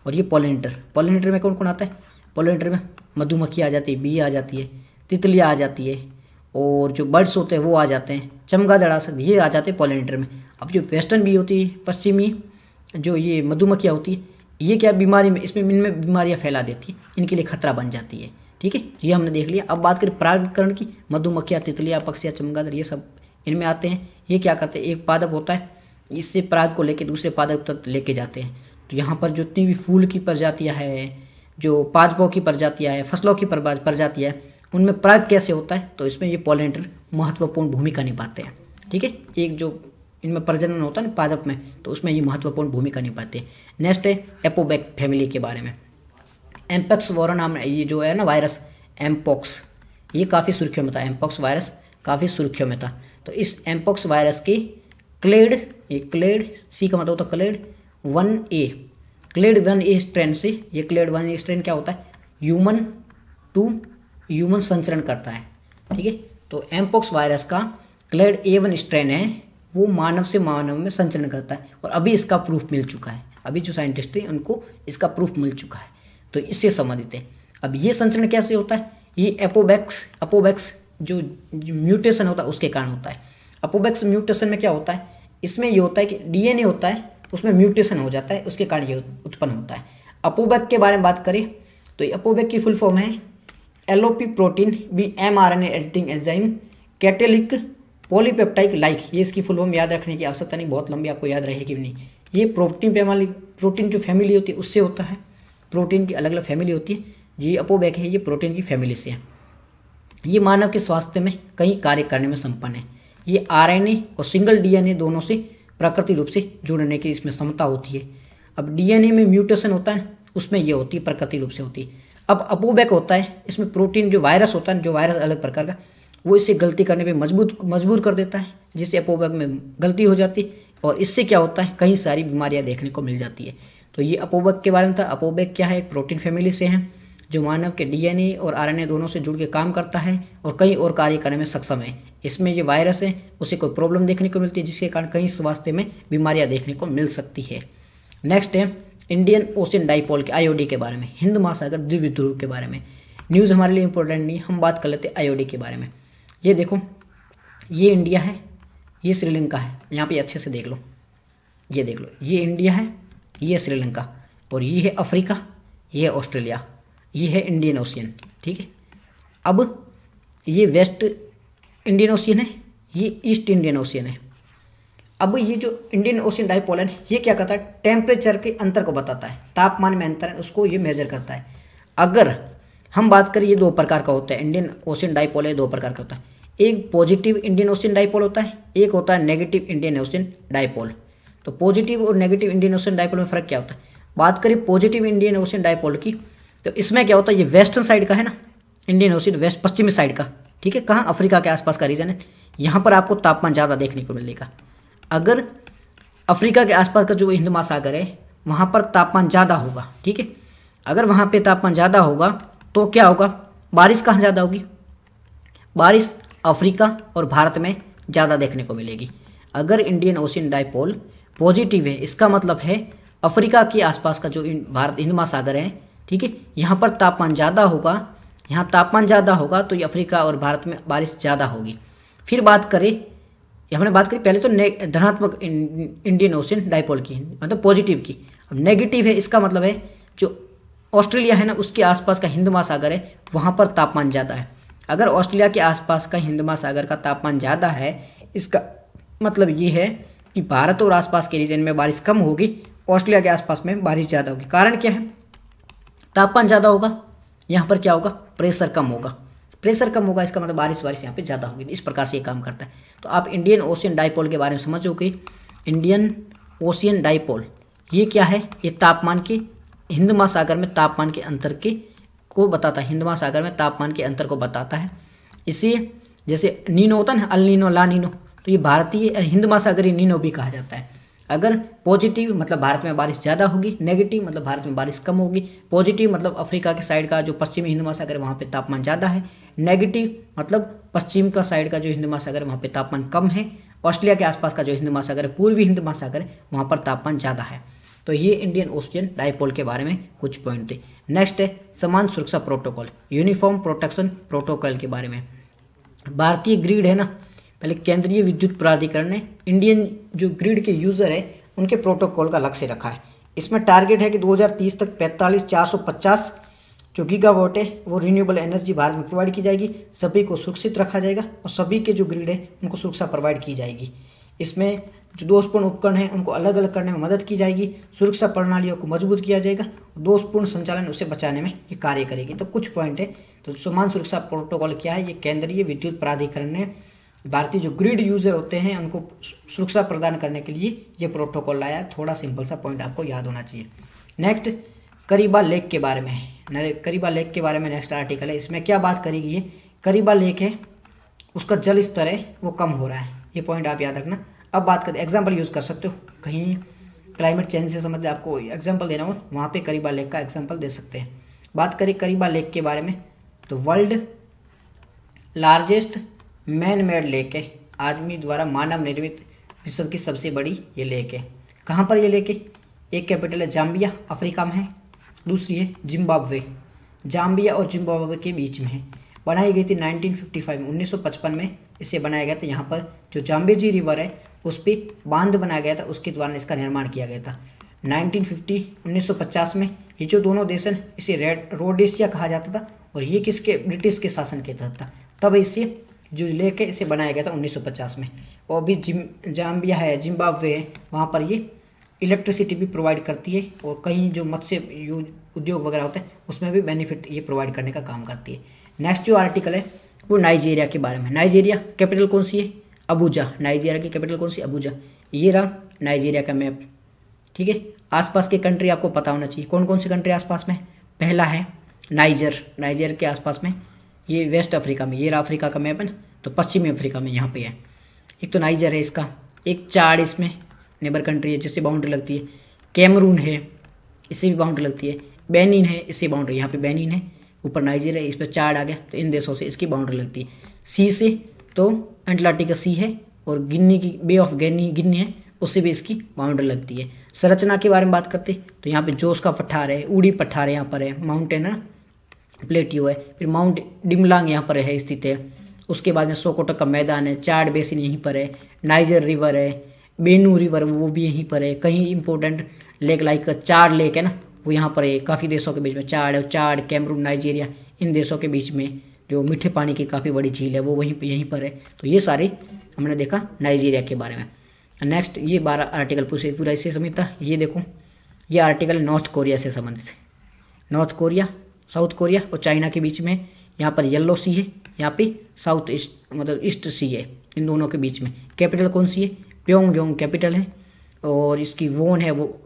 और ये पोलेंटर पोलेंटर में कौन कौन आता है पोलेंटर में मधुमक्खी आ जाती है बी आ जाती है तितलियाँ आ जाती है और जो बर्ड्स होते हैं वो आ जाते हैं चमगादड़ सब ये आ जाते हैं पॉलिनेटर में अब जो वेस्टर्न बी होती है पश्चिमी जो ये मधुमक्खियाँ होती है ये क्या बीमारी में इसमें इनमें बीमारियाँ फैला देती है इनके लिए खतरा बन जाती है ठीक है ये हमने देख लिया अब बात करें परागकरण की मधुमक्खियाँ तितलियाँ पक्षियाँ चमगादड़ ये सब इनमें आते हैं ये क्या करते हैं एक पादप होता है इससे पराग को लेके दूसरे पादप तक लेके जाते हैं तो यहाँ पर जितनी भी फूल की प्रजातियाँ हैं जो पादपों की प्रजातियाँ हैं फसलों की प्रजातियाँ हैं उनमें प्राग कैसे होता है तो इसमें ये पॉलिनेटर महत्वपूर्ण भूमिका निभाते हैं ठीक है एक जो इनमें प्रजनन होता है ना पादप में तो उसमें ये महत्वपूर्ण भूमिका निभाते हैं नेक्स्ट है एपोबैक फैमिली के बारे में एम्पक्स वोरा नाम ये जो है ना वायरस एम्पोक्स ये काफ़ी सुर्खियों में था एम्पोक्स वायरस काफ़ी सुर्खियों में था तो इस एम्पोक्स वायरस की क्लेड ये क्लेड सी का मतलब होता clade one A clade one A strain से ये क्लेड वन ए स्ट्रेन क्या होता है ह्यूमन टू ह्यूमन संचरण करता है ठीक है तो एम्पोक्स वायरस का क्लेड ए वन स्ट्रेन है वो मानव से मानव में संचरण करता है और अभी इसका प्रूफ मिल चुका है अभी जो साइंटिस्ट थे उनको इसका प्रूफ मिल चुका है तो इससे संबंधित है अब ये संचरण कैसे होता है ये एपोबैक्स अपोबैक्स जो म्यूटेशन होता है उसके कारण होता है अपोबैक्स म्यूटेशन में क्या होता है इसमें ये होता है कि डीएनए होता है उसमें म्यूटेशन हो जाता है उसके कारण ये उत्पन्न होता है अपोबैक के बारे में बात करें तो ये अपोबैक की फुल फॉर्म है apolipoprotein B M R N editing enzyme catalytic polypeptide like ये इसकी फुल फॉर्म याद रखने की आवश्यकता नहीं बहुत लंबी आपको याद रहेगी नहीं ये प्रोटीन पैमाली प्रोटीन जो फैमिली होती है उससे होता है प्रोटीन की अलग अलग फैमिली होती है जी अपोबैक है ये प्रोटीन की फैमिली से है ये मानव के स्वास्थ्य में कई कार्य करने में संपन्न है ये आरएनए और सिंगल डीएनए दोनों से प्राकृतिक रूप से जुड़ने की इसमें क्षमता होती है अब डीएनए में म्यूटेशन होता है उसमें यह होती है प्रकृति रूप से होती है अब अपोबैक होता है इसमें प्रोटीन जो वायरस होता है जो वायरस अलग प्रकार का वो इसे गलती करने पे मजबूत मजबूर कर देता है जिससे अपोबैक में गलती हो जाती है और इससे क्या होता है कई सारी बीमारियाँ देखने को मिल जाती है तो ये अपोबैक के बारे में था अपोबैक क्या है एक प्रोटीन फैमिली से हैं जो मानव के डीएनए और आरएनए दोनों से जुड़ के काम करता है और कई और कार्य करने में सक्षम है इसमें ये वायरस है उसे कोई प्रॉब्लम देखने को मिलती है जिसके कारण कई स्वास्थ्य में बीमारियाँ देखने को मिल सकती है नेक्स्ट है इंडियन ओशन डाइपोल के आईओडी के बारे में हिंद महासागर दिव्य ध्रुव के बारे में न्यूज़ हमारे लिए इंपॉर्टेंट नहीं हम बात कर लेते हैं आईओडी के बारे में ये देखो ये इंडिया है ये श्रीलंका है यहाँ पे अच्छे से देख लो ये देख लो ये इंडिया है ये श्रीलंका और ये है अफ्रीका ये ऑस्ट्रेलिया ये है इंडियन ओशियन ठीक है अब ये वेस्ट इंडियन ओशियन है ये ईस्ट इंडियन ओशियन है अब ये जो इंडियन ओशियन डाइपोल है ये क्या करता है टेम्परेचर के अंतर को बताता है तापमान में अंतर है उसको ये मेजर करता है अगर हम बात करें ये दो प्रकार का होता है इंडियन ओशियन डाइपोल है दो प्रकार का होता है एक पॉजिटिव इंडियन ओशियन डाइपोल होता है एक होता है नेगेटिव इंडियन ओशियन डाइपोल तो पॉजिटिव और नेगेटिव इंडियन ओशियन डाइपोल में फ़र्क क्या होता है बात करें पॉजिटिव इंडियन ओशियन डाइपोल की तो इसमें क्या होता है ये वेस्टर्न साइड का है ना इंडियन ओशियन वेस्ट पश्चिमी साइड का ठीक है कहाँ अफ्रीका के आसपास का रीजन है यहाँ पर आपको तापमान ज़्यादा देखने को मिलेगा अगर अफ्रीका के आसपास का जो हिंद महासागर है वहाँ पर तापमान ज़्यादा होगा ठीक है अगर वहाँ पर तापमान ज़्यादा होगा तो क्या होगा बारिश कहाँ ज़्यादा होगी बारिश अफ्रीका और भारत में ज़्यादा देखने को मिलेगी अगर इंडियन ओशियन डाइपोल पॉजिटिव है इसका मतलब है अफ्रीका के आसपास का जो भारत हिंद महासागर है ठीक है यहाँ पर तापमान ज़्यादा होगा यहाँ तापमान ज़्यादा होगा तो ये अफ्रीका और भारत में बारिश ज़्यादा होगी फिर बात करें हमने बात करी पहले तो धनात्मक इंडियन ओशन डाइपोल की मतलब पॉजिटिव की अब नेगेटिव है इसका मतलब है जो ऑस्ट्रेलिया है ना उसके आसपास का हिंद महासागर है वहाँ पर तापमान ज़्यादा है अगर ऑस्ट्रेलिया के आसपास का हिंद महासागर का तापमान ज़्यादा है इसका मतलब ये है कि भारत और आसपास के रीजन में बारिश कम होगी ऑस्ट्रेलिया के आसपास में बारिश ज़्यादा होगी कारण क्या है तापमान ज़्यादा होगा यहाँ पर क्या होगा प्रेशर कम होगा प्रेशर कम होगा इसका मतलब बारिश बारिश यहाँ पे ज़्यादा होगी इस प्रकार से ये काम करता है तो आप इंडियन ओशियन डाइपोल के बारे में समझोगे इंडियन ओशियन डाइपोल ये क्या है ये तापमान के हिंद महासागर में तापमान के अंतर के को बताता है हिंद महासागर में तापमान के अंतर को बताता है इसी जैसे नीनो होता है ना अल नीनो ला नीनो तो ये भारतीय हिंद महासागरी नीनो भी कहा जाता है अगर पॉजिटिव मतलब भारत में बारिश ज़्यादा होगी नेगेटिव मतलब भारत में बारिश कम होगी पॉजिटिव मतलब अफ्रीका के साइड का जो पश्चिमी हिंद महासागर है वहाँ पर तापमान ज़्यादा है नेगेटिव मतलब पश्चिम का साइड का जो हिंद महासागर है वहाँ पर तापमान कम है ऑस्ट्रेलिया के आसपास का जो हिंद महासागर है पूर्वी हिंद महासागर है वहाँ पर तापमान ज़्यादा है तो ये इंडियन ओशियन डाइपोल के बारे में कुछ पॉइंट थे नेक्स्ट है समान सुरक्षा प्रोटोकॉल यूनिफॉर्म प्रोटेक्शन प्रोटोकॉल के बारे में भारतीय ग्रीड है ना पहले केंद्रीय विद्युत प्राधिकरण ने इंडियन जो ग्रिड के यूज़र है उनके प्रोटोकॉल का लक्ष्य रखा है इसमें टारगेट है कि 2030 तक पैंतालीस चार सौ पचास जो गीगावाट है वो रिन्यूएबल एनर्जी भारत में प्रोवाइड की जाएगी सभी को सुरक्षित रखा जाएगा और सभी के जो ग्रिड है उनको सुरक्षा प्रोवाइड की जाएगी इसमें जो दोषपूर्ण उपकरण हैं उनको अलग अलग करने में मदद की जाएगी सुरक्षा प्रणालियों को मजबूत किया जाएगा दोषपूर्ण संचालन उसे बचाने में ये कार्य करेगी तो कुछ पॉइंट है तो समान सुरक्षा प्रोटोकॉल क्या है ये केंद्रीय विद्युत प्राधिकरण ने भारतीय जो ग्रिड यूज़र होते हैं उनको सुरक्षा प्रदान करने के लिए ये प्रोटोकॉल लाया थोड़ा सिंपल सा पॉइंट आपको याद होना चाहिए नेक्स्ट करीबा लेक के बारे में करीबा लेक के बारे में नेक्स्ट आर्टिकल है इसमें क्या बात करी गई है करीबा लेक है उसका जल स्तर है वो कम हो रहा है ये पॉइंट आप याद रखना अब बात करें एग्जाम्पल यूज़ कर सकते हो कहीं क्लाइमेट चेंज से समझ आपको एग्जाम्पल देना हो वहाँ पर करीबा लेक का एग्जाम्पल दे सकते हैं बात करें करीबा लेक के बारे में तो world largest man made lake है आदमी द्वारा मानव निर्मित विश्व की सबसे बड़ी ये लेक है कहाँ पर ये लेक है एक कैपिटल है जाम्बिया अफ्रीका में है दूसरी है जिम्बाब्वे जाम्बिया और जिम्बाब्वे के बीच में है बनाई गई थी 1955 में 1955 में इसे बनाया गया था यहाँ पर जो जाम्बेजी रिवर है उस पर बांध बनाया गया था उसके द्वारा इसका निर्माण किया गया था 1950 1950 में ये जो दोनों देश हैं इसे रेड रोडेशिया कहा जाता था और ये किसके ब्रिटिश के शासन के तहत था तब इसे जो लेके इसे बनाया गया था 1950 में और अभी जिम जाम्बिया है जिम्बाब्वे है वहाँ पर ये इलेक्ट्रिसिटी भी प्रोवाइड करती है और कहीं जो मत्स्य यूज उद्योग वगैरह होते हैं उसमें भी बेनिफिट ये प्रोवाइड करने का काम करती है नेक्स्ट जो आर्टिकल है वो नाइजीरिया के बारे में नाइजीरिया कैपिटल कौन सी है अबूजा नाइजीरिया की कैपिटल कौन सी अबूजा ये रहा नाइजीरिया का मैप ठीक है आसपास के कंट्री आपको पता होना चाहिए कौन कौन सी कंट्री आसपास में पहला है नाइजर नाइजर के आसपास में ये वेस्ट अफ्रीका में ये अफ्रीका का मैप है ना तो पश्चिमी अफ्रीका में यहाँ पे है एक तो नाइजर है इसका एक चाड इसमें नेबर कंट्री है जिससे बाउंड्री लगती है कैमरून है इससे भी बाउंड्री लगती है बेनिन है इससे बाउंड्री यहाँ पे बेनिन है ऊपर नाइजर है इस पर चाड आ गया तो इन देशों से इसकी बाउंड्री लगती है सी से तो एंटलाटिका सी है और गिन्नी की बे ऑफ गिन्नी गिन्नी है उससे भी इसकी बाउंड्री लगती है संरचना के बारे में बात करते तो यहाँ पे जोश का पठार है ऊड़ी पठार यहाँ पर है माउंटेन है प्लेट्यू है फिर माउंट डिमलांग यहाँ पर है स्थित है उसके बाद में सोकोटक का मैदान है चाड बेसिन यहीं पर है नाइजर रिवर है बेनू रिवर वो भी यहीं पर है कहीं important lake like Chad lake है ना वो यहाँ पर है काफ़ी देशों के बीच में चाड है चाड कैमरून नाइजीरिया इन देशों के बीच में जो मीठे पानी की काफ़ी बड़ी झील है वो वहीं पर यहीं पर है तो ये सारी हमने देखा नाइजीरिया के बारे में नेक्स्ट ये बारह आर्टिकल पूछे पूरा इससे समझता था ये देखो ये आर्टिकल नॉर्थ कोरिया से संबंधित है नॉर्थ कोरिया साउथ कोरिया और चाइना के बीच में यहाँ पर येल्लो सी है यहाँ पे साउथ ईस्ट मतलब ईस्ट सी है इन दोनों के बीच में कैपिटल कौन सी है प्योंग कैपिटल है और इसकी वोन है वो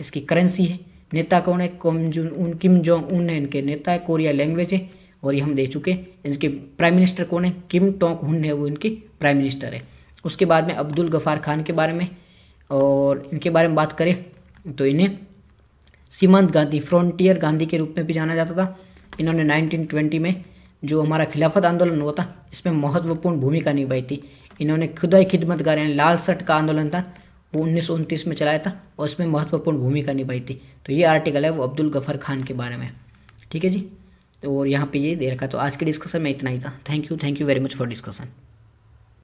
इसकी करेंसी है नेता कौन है कोम जुन उन किम जोंग उन है इनके नेता है कोरिया लैंग्वेज है और ये हम दे चुके हैं इनके प्राइम मिनिस्टर कौन है किम टोंक हुन है वो इनके प्राइम मिनिस्टर है उसके बाद में अब्दुल गफ़ार खान के बारे में और इनके बारे में बात करें तो इन्हें सीमांत गांधी फ्रंटियर गांधी के रूप में भी जाना जाता था इन्होंने 1920 में जो हमारा खिलाफत आंदोलन हुआ था इसमें महत्वपूर्ण भूमिका निभाई थी इन्होंने खुदाई खिदमतगार यानी लाल सट का आंदोलन था वो उन्नीस में चलाया था और इसमें महत्वपूर्ण भूमिका निभाई थी तो ये आर्टिकल है वो अब्दुल गफ़र खान के बारे में ठीक है जी तो और यहाँ पे ये दे रखा तो आज के डिस्कशन में इतना ही था thank you thank you very much for discussion